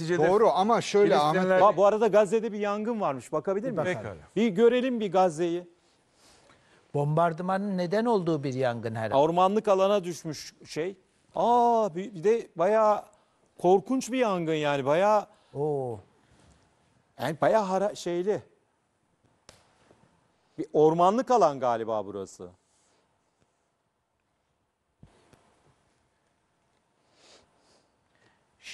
Neticede Doğru ama şöyle Ahmet Bey. bu arada Gazze'de bir yangın varmış. Bakabilir miyim? Bir görelim bir Gazze'yi. Bombardımanın neden olduğu bir yangın herhalde. Ormanlık alana düşmüş şey. Aa bir bir de bayağı korkunç bir yangın yani. Bayağı Oo. yani bayağı hara- şeyli. Bir ormanlık alan galiba burası.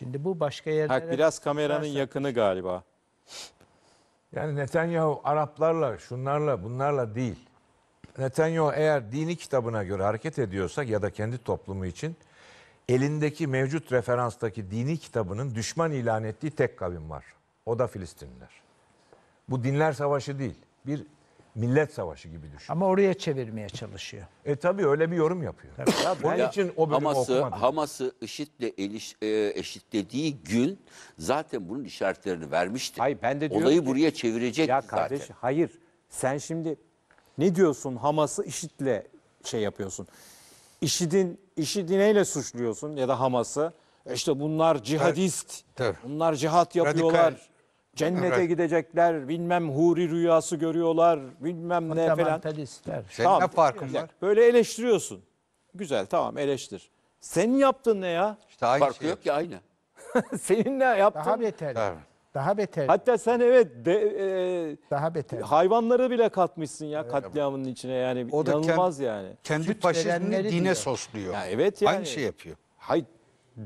Şimdi bu başka yerlere... Hak biraz kameranın yakını galiba. Yani Netanyahu Araplarla, şunlarla, bunlarla değil. Netanyahu eğer dini kitabına göre hareket ediyorsak ya da kendi toplumu için elindeki mevcut referanstaki dini kitabının düşman ilan ettiği tek kavim var. O da Filistinliler. Bu dinler savaşı değil. Bir millet savaşı gibi düşün. Ama oraya çevirmeye çalışıyor. E tabii öyle bir yorum yapıyor. Tabii. Onun ya, için o bölümü Hamas'ı, okumadım. Hamas'ı IŞİD'le eliş, e, eşitlediği gün zaten bunun işaretlerini vermişti. Hayır ben de diyorum Olayı ki, buraya çevirecek zaten. Ya kardeş zaten. hayır sen şimdi ne diyorsun Hamas'ı IŞİD'le şey yapıyorsun. IŞİD'in IŞİD'i neyle suçluyorsun ya da Hamas'ı? E işte bunlar cihadist. Tabii. Bunlar cihat yapıyorlar. Radikal. Cennete Evet. gidecekler, bilmem huri rüyası görüyorlar, bilmem ne falan. Fundamentalistler. Senin ne farkın var? Böyle eleştiriyorsun. Güzel tamam eleştir. Senin yaptın ne ya? İşte aynı Farkı şey. yok ki aynı. Senin ne yaptın? Daha beter. Tabii. Daha beter. Hatta sen evet de, e, daha beter. hayvanları bile katmışsın ya katliamın içine yani. O da İnanılmaz kend- yani. kendi Süt faşizmini dine diyor. sosluyor. Ya evet yani. Aynı şey yapıyor. Hayır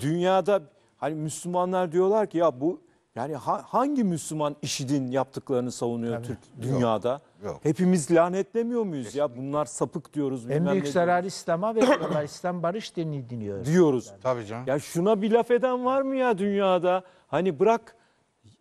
dünyada hani Müslümanlar diyorlar ki ya bu yani ha, hangi Müslüman işidin yaptıklarını savunuyor Tabii. Türk dünyada? Yok, yok. Hepimiz lanetlemiyor muyuz Kesinlikle. ya? Bunlar sapık diyoruz. En büyük zarar İslam'a veriyorlar. İslam barış dini dinliyoruz. Diyoruz. Yani. Tabii canım. Ya şuna bir laf eden var mı ya dünyada? Hani bırak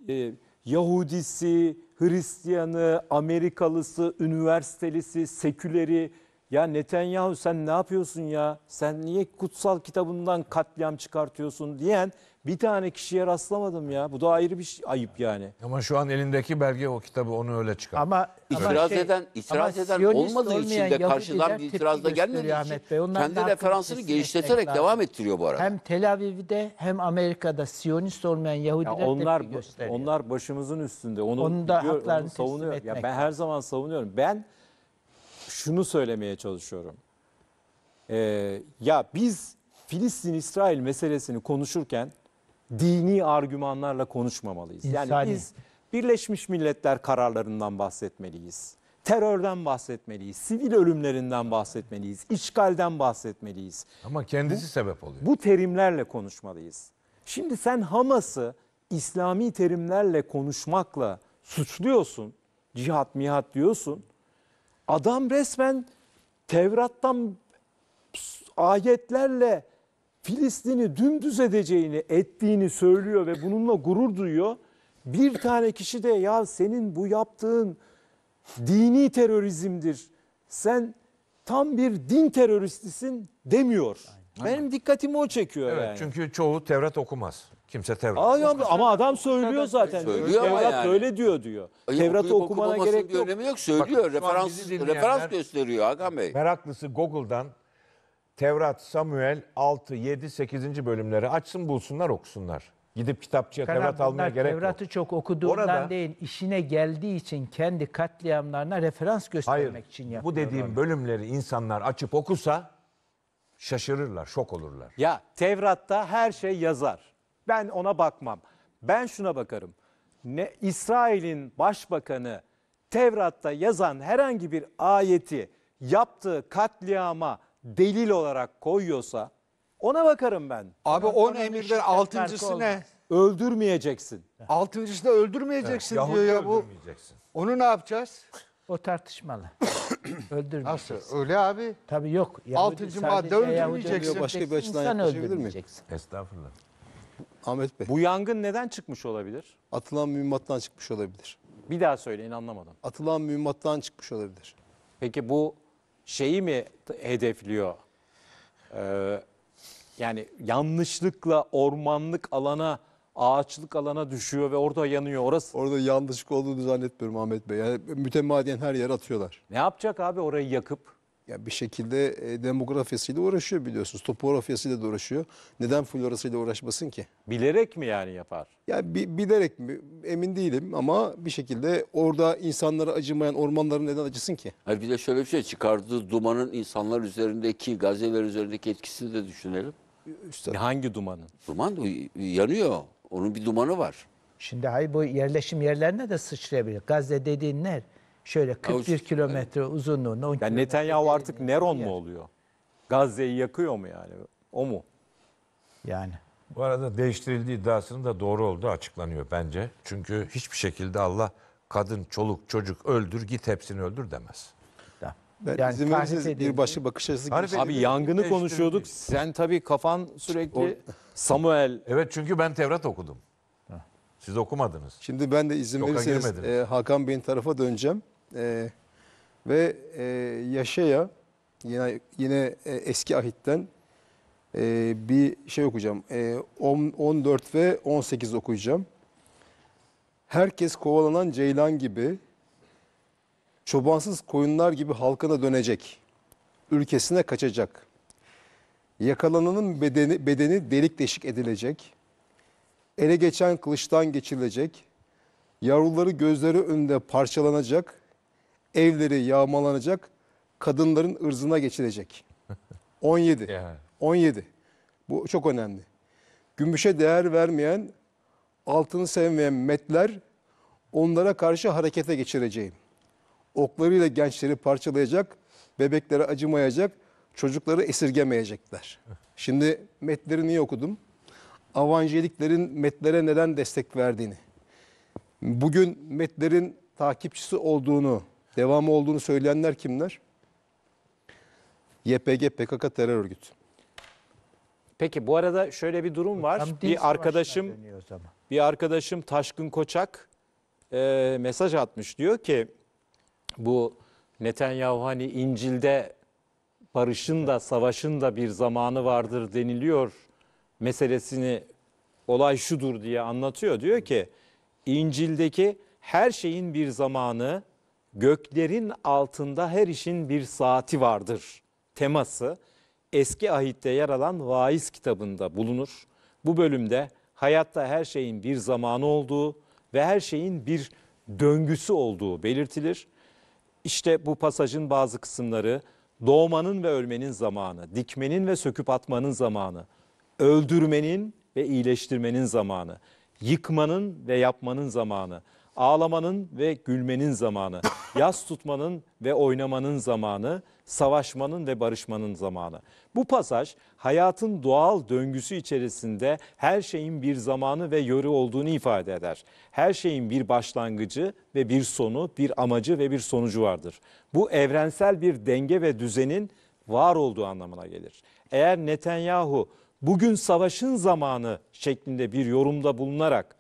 e, Yahudisi, Hristiyanı, Amerikalısı, üniversitelisi, seküleri ya Netanyahu sen ne yapıyorsun ya? Sen niye kutsal kitabından katliam çıkartıyorsun diyen bir tane kişiye rastlamadım ya. Bu da ayrı bir şey, ayıp yani. Ama şu an elindeki belge o kitabı onu öyle çıkar. Ama itiraz şey, eden itiraz eden Siyonist olmadığı için de karşıdan bir itiraz da gelmediği için Bey. kendi referansını genişleterek devam ettiriyor bu arada. Hem Tel Aviv'de hem Amerika'da Siyonist olmayan Yahudiler ya onlar, tepki gösteriyor. Onlar başımızın üstünde. Onu, Onu da diyor, haklarını onu savunuyor. Ya ben her zaman savunuyorum. Ben şunu söylemeye çalışıyorum. Ee, ya biz Filistin-İsrail meselesini konuşurken dini argümanlarla konuşmamalıyız. Yani biz Birleşmiş Milletler kararlarından bahsetmeliyiz. Terörden bahsetmeliyiz, sivil ölümlerinden bahsetmeliyiz, işgalden bahsetmeliyiz. Ama kendisi bu, sebep oluyor. Bu terimlerle konuşmalıyız. Şimdi sen Hamas'ı İslami terimlerle konuşmakla suçluyorsun, cihat mihat diyorsun. Adam resmen Tevrat'tan ayetlerle Filistin'i dümdüz edeceğini, ettiğini söylüyor ve bununla gurur duyuyor. Bir tane kişi de ya senin bu yaptığın dini terörizmdir. Sen tam bir din teröristisin demiyor. Aynen. Benim dikkatimi o çekiyor Evet yani. çünkü çoğu Tevrat okumaz. Kimse Tevrat. Aa, ya, ama adam söylüyor zaten. Söylüyor ama yani. böyle diyor diyor. Ayı Tevrat'ı okuyup okumana gerek yok. önemi yok. Söylüyor. Bak, referans, referans gösteriyor Hakan Bey. Meraklısı Google'dan Tevrat, Samuel 6, 7, 8. bölümleri açsın bulsunlar okusunlar. Gidip kitapçıya Karar Tevrat almaya bunlar gerek Tevrat'ı çok okuduğundan Orada- değil, işine geldiği için kendi katliamlarına referans göstermek Hayır için yapıyor. bu dediğim bölümleri insanlar açıp okusa şaşırırlar, şok olurlar. Ya Tevrat'ta her şey yazar. Ben ona bakmam. Ben şuna bakarım. Ne İsrail'in başbakanı Tevrat'ta yazan herhangi bir ayeti yaptığı katliama delil olarak koyuyorsa ona bakarım ben. Abi 10 emirden 6.sı ne? Öldürmeyeceksin. da öldürmeyeceksin diyor ya bu. öldürmeyeceksin. Onu ne yapacağız? O tartışmalı. Öldürmeyeceksin. Nasıl? Öyle abi. Tabii yok. Altıncı madde sadece Yahudi öldürmeyeceksin. Başka bir açıdan İnsan yaklaşabilir miyim? Estağfurullah. Ahmet Bey, Bu yangın neden çıkmış olabilir? atılan mühimmattan çıkmış olabilir. Bir daha söyleyin anlamadım. Atılan mühimmattan çıkmış olabilir. Peki bu şeyi mi hedefliyor? Ee, yani yanlışlıkla ormanlık alana ağaçlık alana düşüyor ve orada yanıyor orası. Orada yanlışlık olduğunu zannetmiyorum Ahmet Bey. Yani mütemadiyen her yere atıyorlar. Ne yapacak abi orayı yakıp? Ya bir şekilde e, demografyasıyla uğraşıyor biliyorsunuz. Topografyasıyla da uğraşıyor. Neden florasıyla uğraşmasın ki? Bilerek mi yani yapar? Ya bi, bilerek mi emin değilim ama bir şekilde orada insanlara acımayan ormanların neden acısın ki? Hayır bir de şöyle bir şey çıkardığı dumanın insanlar üzerindeki, gazeler üzerindeki etkisini de düşünelim. Üstad. Hangi dumanın? Duman yanıyor. Onun bir dumanı var. Şimdi hayır bu yerleşim yerlerine de sıçrayabilir. Gazze dediğin ner? Şöyle 41 Avuç- kilometre uzunluğunda 10 Yani kilometre Netanyahu artık Neron mu oluyor? Gazze'yi yakıyor mu yani? O mu? Yani. Bu arada değiştirildiği iddiasının da doğru olduğu açıklanıyor bence. Çünkü hiçbir şekilde Allah kadın, çoluk, çocuk öldür git hepsini öldür demez. Ben yani izin verirseniz bir başka bakış açısı gibi. Abi yangını konuşuyorduk. Sen tabii kafan sürekli Samuel Evet çünkü ben Tevrat okudum. Siz okumadınız. Şimdi ben de izin Yoka verirseniz e, Hakan Bey'in tarafa döneceğim. E, ve e, Yaşaya yine, yine e, eski ahitten e, bir şey okuyacağım. E, 14 ve 18 okuyacağım. Herkes kovalanan ceylan gibi çobansız koyunlar gibi halkına dönecek. Ülkesine kaçacak. Yakalananın bedeni, bedeni delik deşik edilecek. Ele geçen kılıçtan geçilecek, Yavruları gözleri önünde parçalanacak. Evleri yağmalanacak. Kadınların ırzına geçilecek. 17. 17. Bu çok önemli. Gümüşe değer vermeyen, altını sevmeyen metler onlara karşı harekete geçireceğim oklarıyla gençleri parçalayacak, bebeklere acımayacak, çocukları esirgemeyecekler. Şimdi metleri niye okudum? Avanjeliklerin metlere neden destek verdiğini, bugün metlerin takipçisi olduğunu, devamı olduğunu söyleyenler kimler? YPG PKK terör örgütü. Peki bu arada şöyle bir durum var. bir arkadaşım bir arkadaşım Taşkın Koçak e, mesaj atmış. Diyor ki bu Netanyahu hani İncil'de barışın da savaşın da bir zamanı vardır deniliyor meselesini olay şudur diye anlatıyor. Diyor ki İncil'deki her şeyin bir zamanı, göklerin altında her işin bir saati vardır teması eski ahitte yer alan vaiz kitabında bulunur. Bu bölümde hayatta her şeyin bir zamanı olduğu ve her şeyin bir döngüsü olduğu belirtilir. İşte bu pasajın bazı kısımları doğmanın ve ölmenin zamanı, dikmenin ve söküp atmanın zamanı, öldürmenin ve iyileştirmenin zamanı, yıkmanın ve yapmanın zamanı, ağlamanın ve gülmenin zamanı, yas tutmanın ve oynamanın zamanı, savaşmanın ve barışmanın zamanı. Bu pasaj hayatın doğal döngüsü içerisinde her şeyin bir zamanı ve yörü olduğunu ifade eder. Her şeyin bir başlangıcı ve bir sonu, bir amacı ve bir sonucu vardır. Bu evrensel bir denge ve düzenin var olduğu anlamına gelir. Eğer Netanyahu bugün savaşın zamanı şeklinde bir yorumda bulunarak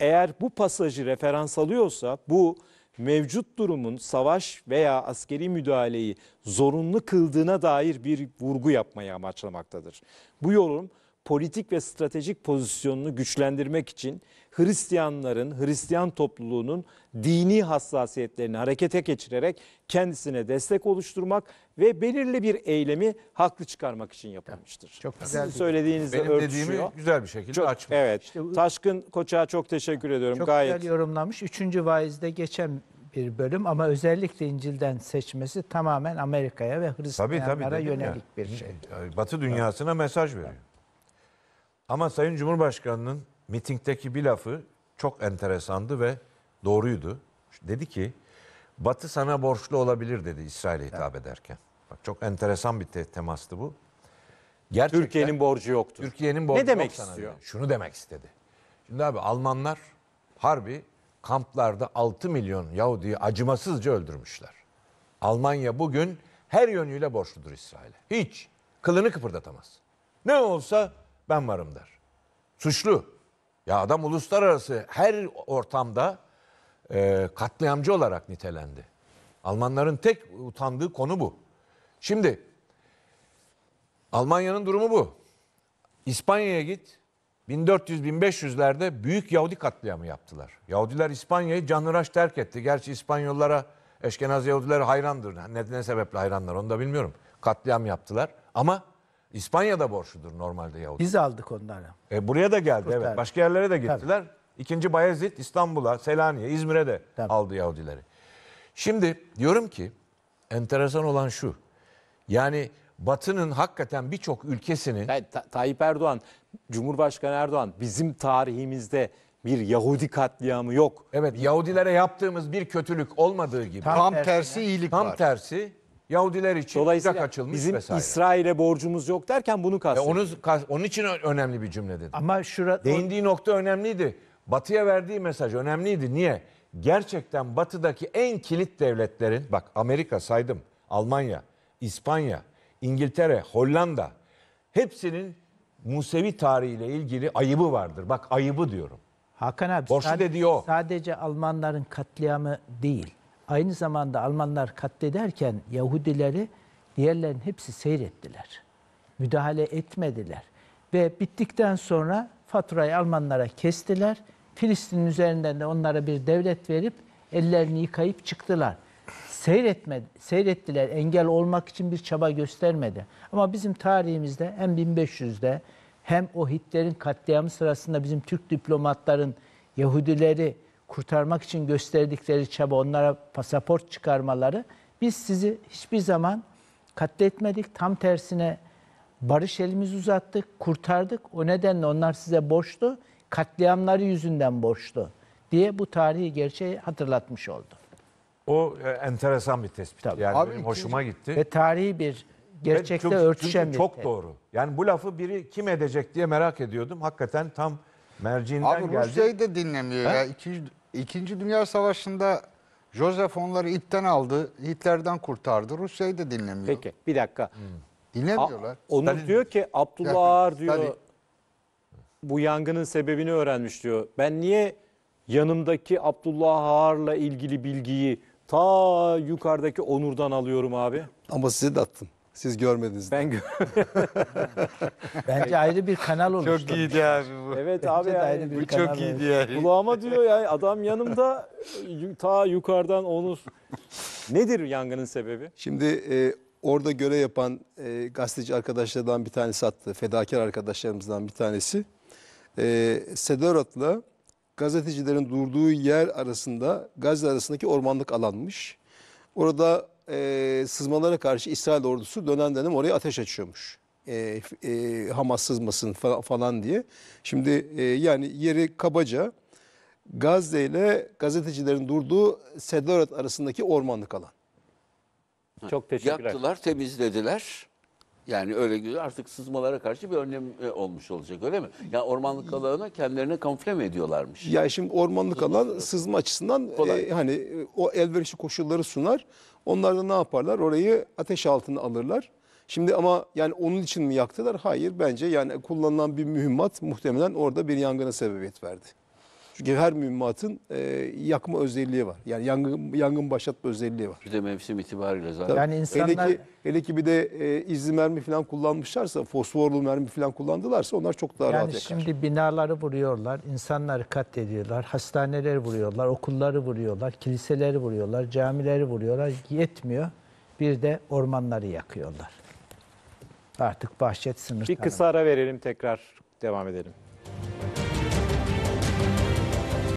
eğer bu pasajı referans alıyorsa bu mevcut durumun savaş veya askeri müdahaleyi zorunlu kıldığına dair bir vurgu yapmayı amaçlamaktadır. Bu yorum politik ve stratejik pozisyonunu güçlendirmek için Hristiyanların, Hristiyan topluluğunun dini hassasiyetlerini harekete geçirerek kendisine destek oluşturmak ve belirli bir eylemi haklı çıkarmak için yapılmıştır. Çok güzel. Sizin şey. söylediğinizle Benim dediğimi güzel bir şekilde açmış. Evet. İşte bu, Taşkın Koçak'a çok teşekkür ediyorum. Çok Gayet. güzel yorumlamış. Üçüncü vaizde geçen bir bölüm ama özellikle İncil'den seçmesi tamamen Amerika'ya ve Hristiyanlara tabii, tabii, yönelik yani. bir şey. Batı dünyasına mesaj veriyor. Ama Sayın Cumhurbaşkanı'nın mitingdeki bir lafı çok enteresandı ve doğruydu. Dedi ki Batı sana borçlu olabilir dedi İsrail'e hitap evet. ederken. Bak çok enteresan bir te- temastı bu. Gerçekten, Türkiye'nin borcu yoktu. Türkiye'nin borcu ne demek istiyor? Dedi. Şunu demek istedi. Şimdi abi Almanlar harbi kamplarda 6 milyon Yahudi'yi acımasızca öldürmüşler. Almanya bugün her yönüyle borçludur İsrail'e. Hiç kılını kıpırdatamaz. Ne olsa ben varım der. Suçlu. Ya adam uluslararası her ortamda e, katliamcı olarak nitelendi. Almanların tek utandığı konu bu. Şimdi Almanya'nın durumu bu. İspanya'ya git. 1400-1500'lerde büyük Yahudi katliamı yaptılar. Yahudiler İspanya'yı canhıraş terk etti. Gerçi İspanyollara, Eşkenaz Yahudiler hayrandır. Ne, ne sebeple hayranlar onu da bilmiyorum. Katliam yaptılar. Ama İspanya'da borçludur normalde Yahudi. Biz aldık onları. E, buraya da geldi Kurtardık. evet. Başka yerlere de gittiler. Tabii. İkinci Bayezid İstanbul'a, Selanik'e, İzmir'e de Tabii. aldı Yahudileri. Şimdi diyorum ki enteresan olan şu. Yani Batı'nın hakikaten birçok ülkesinin... Yani, Ta Tayyip Erdoğan, Cumhurbaşkanı Erdoğan bizim tarihimizde bir Yahudi katliamı yok. Evet Yahudilere yaptığımız bir kötülük olmadığı gibi. Tam, tam tersi, tersi iyilik tam var. Tam tersi Yahudiler için Dolayısıyla Irak açılmış bizim vesaire. İsrail'e borcumuz yok derken bunu E onu, onun için önemli bir cümle dedim. Ama şura, Değindiği nokta önemliydi. Batı'ya verdiği mesaj önemliydi. Niye? Gerçekten Batı'daki en kilit devletlerin, bak Amerika saydım, Almanya, İspanya, İngiltere, Hollanda, hepsinin Musevi tarihiyle ilgili ayıbı vardır. Bak ayıbı diyorum. Hakan abi Borçlu dediği o. sadece Almanların katliamı değil. Aynı zamanda Almanlar katlederken Yahudileri diğerlerin hepsi seyrettiler. Müdahale etmediler. Ve bittikten sonra faturayı Almanlara kestiler. Filistin üzerinden de onlara bir devlet verip ellerini yıkayıp çıktılar. Seyretme, seyrettiler. Engel olmak için bir çaba göstermedi. Ama bizim tarihimizde hem 1500'de hem o Hitler'in katliamı sırasında bizim Türk diplomatların Yahudileri kurtarmak için gösterdikleri çaba, onlara pasaport çıkarmaları biz sizi hiçbir zaman katletmedik. Tam tersine barış elimizi uzattık, kurtardık. O nedenle onlar size borçlu, katliamları yüzünden borçlu diye bu tarihi gerçeği hatırlatmış oldu. O e, enteresan bir tespit. Tabii. Yani Abi, benim hoşuma gitti. Ve tarihi bir gerçekte çünkü, örtüşen çünkü bir Çok tespit. doğru. Yani bu lafı biri kim edecek diye merak ediyordum. Hakikaten tam merciğinden Abi, geldi. Abi Rusya'yı da dinlemiyor He? ya. 200 İkinci Dünya Savaşı'nda Joseph onları itten aldı, Hitler'den kurtardı. Rusya'yı da dinlemiyor. Peki bir dakika. Hmm. Dinlemiyorlar. Onur Stalin- diyor ki Abdullah Yani Ağar diyor Stalin- bu yangının sebebini öğrenmiş diyor. Ben niye yanımdaki Abdullah Ağar'la ilgili bilgiyi ta yukarıdaki Onur'dan alıyorum abi? Ama size de attım. Siz görmediniz. Ben gör Bence ayrı bir kanal olmuş. Çok iyiydi abi bu. Evet Bence abi yani. Bu çok iyiydi oluşturmuş. yani. Kulağıma diyor yani adam yanımda ta yukarıdan Onur. Nedir yangının sebebi? Şimdi e, orada göre yapan e, gazeteci arkadaşlardan bir tanesi attı. Fedakar arkadaşlarımızdan bir tanesi. E, Sedarat'la gazetecilerin durduğu yer arasında Gazze arasındaki ormanlık alanmış. Orada e, sızmalara karşı İsrail ordusu dönem dönem oraya ateş açıyormuş. E, e, Hamas sızmasın falan, falan diye. Şimdi e, yani yeri kabaca Gazze ile gazetecilerin durduğu Sedorat arasındaki ormanlık alan. Çok teşekkürler. Yaktılar, temizlediler. Yani öyle güzel artık sızmalara karşı bir önlem e, olmuş olacak öyle mi? Ya yani ormanlık alanı kendilerine kamufle mi ediyorlarmış? Ya şimdi ormanlık alan sızma açısından e, hani e, o elverişli koşulları sunar. Onlar da ne yaparlar? Orayı ateş altına alırlar. Şimdi ama yani onun için mi yaktılar? Hayır bence yani kullanılan bir mühimmat muhtemelen orada bir yangına sebebiyet verdi. Çünkü her mühimmatın e, yakma özelliği var. Yani yangın yangın başlatma özelliği var. Bir de mevsim itibariyle zaten. Tabii. Yani insanlar... Hele ki, hele ki bir de e, izli mermi falan kullanmışlarsa, fosforlu mermi falan kullandılarsa onlar çok daha yani rahat yakar. Yani şimdi binaları vuruyorlar, insanları katlediyorlar, hastaneleri vuruyorlar, okulları vuruyorlar, kiliseleri vuruyorlar, camileri vuruyorlar. Yetmiyor. Bir de ormanları yakıyorlar. Artık bahçet sınır. Bir kısa ara verelim tekrar devam edelim.